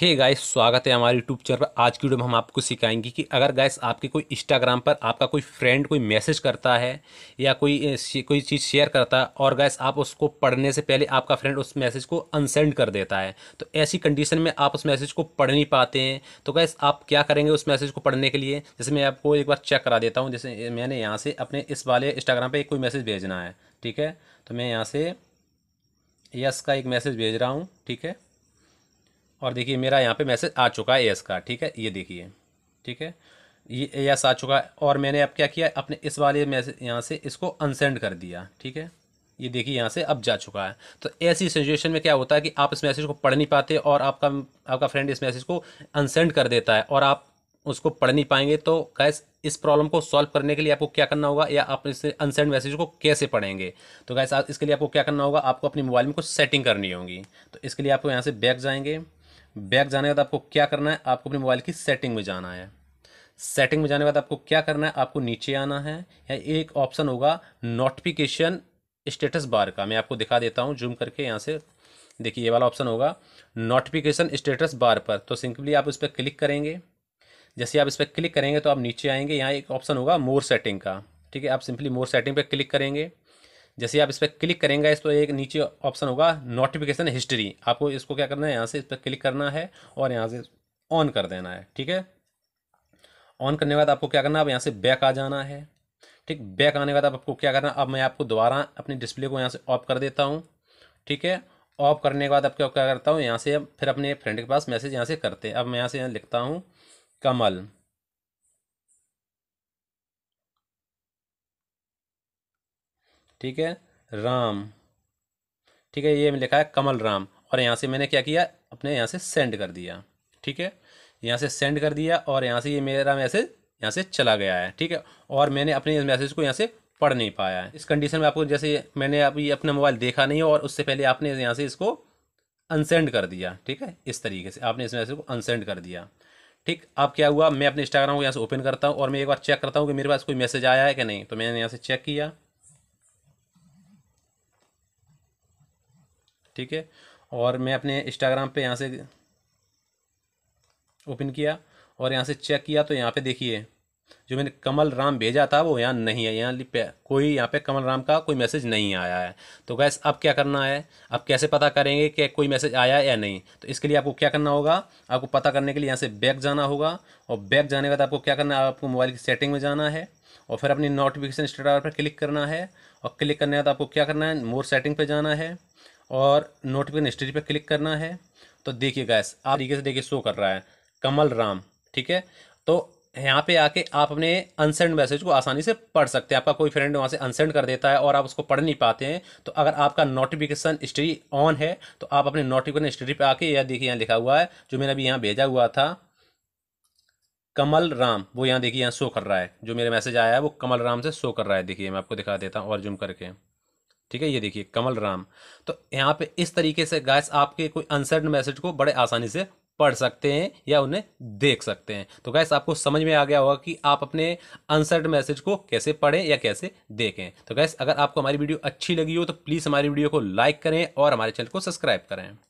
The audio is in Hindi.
हे hey गाइस स्वागत है हमारे यूट्यूब चैनल पर आज की वीडियो में हम आपको सिखाएंगे कि अगर गाइस आपके कोई इंस्टाग्राम पर आपका कोई फ्रेंड कोई मैसेज करता है या कोई कोई चीज़ शेयर करता है और गाइस आप उसको पढ़ने से पहले आपका फ्रेंड उस मैसेज को अनसेंड कर देता है तो ऐसी कंडीशन में आप उस मैसेज को पढ़ नहीं पाते हैं तो गैस आप क्या करेंगे उस मैसेज को पढ़ने के लिए जैसे मैं आपको एक बार चेक करा देता हूँ जैसे मैंने यहाँ से अपने इस वाले इंस्टाग्राम पर कोई मैसेज भेजना है ठीक है तो मैं यहाँ से यस का एक मैसेज भेज रहा हूँ ठीक है और देखिए मेरा यहाँ पे मैसेज आ चुका है एस का ठीक है ये देखिए ठीक है ये एस आ चुका है और मैंने अब क्या किया अपने इस वाले मैसेज यहाँ से इसको अनसेंड कर दिया ठीक है ये देखिए यहाँ से अब जा चुका है तो ऐसी सिचुएशन में क्या होता है कि आप इस मैसेज को पढ़ नहीं पाते और आपका आपका फ्रेंड इस मैसेज को अनसेंड कर देता है और आप उसको पढ़ नहीं पाएंगे तो गैस इस प्रॉब्लम को सॉल्व करने के लिए आपको क्या करना होगा या आप इस अनसेंड मैसेज को कैसे पढ़ेंगे तो गैस इसके लिए आपको क्या करना होगा आपको अपने मोबाइल में कुछ सेटिंग करनी होगी तो इसके लिए आपको यहाँ से बैक जाएंगे बैक जाने के बाद आपको क्या करना है आपको अपने मोबाइल की सेटिंग में जाना है सेटिंग में जाने के बाद आपको क्या करना है आपको नीचे आना है या एक ऑप्शन होगा नोटिफिकेशन स्टेटस बार का मैं आपको दिखा देता हूँ जूम करके यहाँ से देखिए ये वाला ऑप्शन होगा नोटिफिकेशन स्टेटस बार पर तो सिंपली आप इस पर क्लिक करेंगे जैसे आप इस पर क्लिक करेंगे तो आप नीचे आएंगे यहाँ एक ऑप्शन होगा मोर सेटिंग का ठीक है आप सिंपली मोर सेटिंग पर क्लिक करेंगे जैसे आप इस पर क्लिक करेंगे इस पर एक नीचे ऑप्शन होगा नोटिफिकेशन हिस्ट्री आपको इसको क्या करना है यहाँ से इस पर क्लिक करना है और यहाँ से ऑन कर देना है ठीक है ऑन करने के बाद आपको क्या करना है अब यहाँ से बैक आ जाना है ठीक बैक आने के बाद आपको क्या करना है अब मैं आपको दोबारा अपनी डिस्प्ले को यहाँ से ऑफ कर देता हूँ ठीक है ऑफ करने के बाद आपको क्या करता हूँ यहाँ से फिर अपने फ्रेंड के पास मैसेज यहाँ से करते हैं अब मैं यहाँ से यहाँ लिखता हूँ कमल ठीक है राम ठीक है ये लिखा है कमल राम और यहाँ से मैंने क्या किया अपने यहाँ से सेंड कर दिया ठीक है यहाँ से सेंड कर दिया और यहाँ से ये मेरा मैसेज यहाँ से चला गया है ठीक है और मैंने अपने इस मैसेज को यहाँ से पढ़ नहीं पाया है इस कंडीशन में आपको जैसे मैंने अभी अपना मोबाइल देखा नहीं और उससे पहले आपने यहाँ से इसको अनसेंड कर दिया ठीक है इस तरीके से आपने इस मैसेज को अनसेंड कर दिया ठीक अब क्या हुआ मैं अपने इंस्टाग्राम को यहाँ से ओपन करता हूँ और मैं एक बार चेक करता हूँ कि मेरे पास कोई मैसेज आया है कि नहीं तो मैंने यहाँ से चेक किया ठीक है और मैं अपने इंस्टाग्राम पे यहाँ से ओपन किया और यहाँ से चेक किया तो यहाँ पे देखिए जो मैंने कमल राम भेजा था वो यहाँ नहीं है यहाँ कोई यहाँ पे कमल राम का कोई मैसेज नहीं आया है तो गैस अब क्या करना है अब कैसे पता करेंगे कि कोई मैसेज आया या नहीं तो इसके लिए आपको क्या करना होगा आपको पता करने के लिए यहाँ से बैक जाना होगा और बैक जाने के बाद आपको क्या करना है आपको मोबाइल की सेटिंग में जाना है और फिर अपनी नोटिफिकेशन स्टेटस पर क्लिक करना है और क्लिक करने के बाद आपको क्या करना है मोर सेटिंग पर जाना है और नोटिफिकेशन हिस्ट्री पर क्लिक करना है तो देखिए गैस आप तरीके से देखिए शो कर रहा है कमल राम ठीक है तो यहाँ पे आके आप अपने अनसेंड मैसेज को आसानी से पढ़ सकते हैं आपका कोई फ्रेंड वहाँ से अनसेंड कर देता है और आप उसको पढ़ नहीं पाते हैं तो अगर आपका नोटिफिकेशन हिस्ट्री ऑन है तो आप अपने नोटिफिकेशन हिस्ट्री पे आके यह देखिए यहाँ लिखा हुआ है जो मैंने अभी यहाँ भेजा हुआ था कमल राम वो यहाँ देखिए यहाँ शो कर रहा है जो मेरा मैसेज आया है वो कमल राम से शो कर रहा है देखिए मैं आपको दिखा देता हूँ और जुम करके ठीक है ये देखिए कमल राम तो यहाँ पे इस तरीके से गैस आपके कोई अनसर्ड मैसेज को बड़े आसानी से पढ़ सकते हैं या उन्हें देख सकते हैं तो गैस आपको समझ में आ गया होगा कि आप अपने अनसर्ड मैसेज को कैसे पढ़ें या कैसे देखें तो गैस अगर आपको हमारी वीडियो अच्छी लगी हो तो प्लीज़ हमारी वीडियो को लाइक करें और हमारे चैनल को सब्सक्राइब करें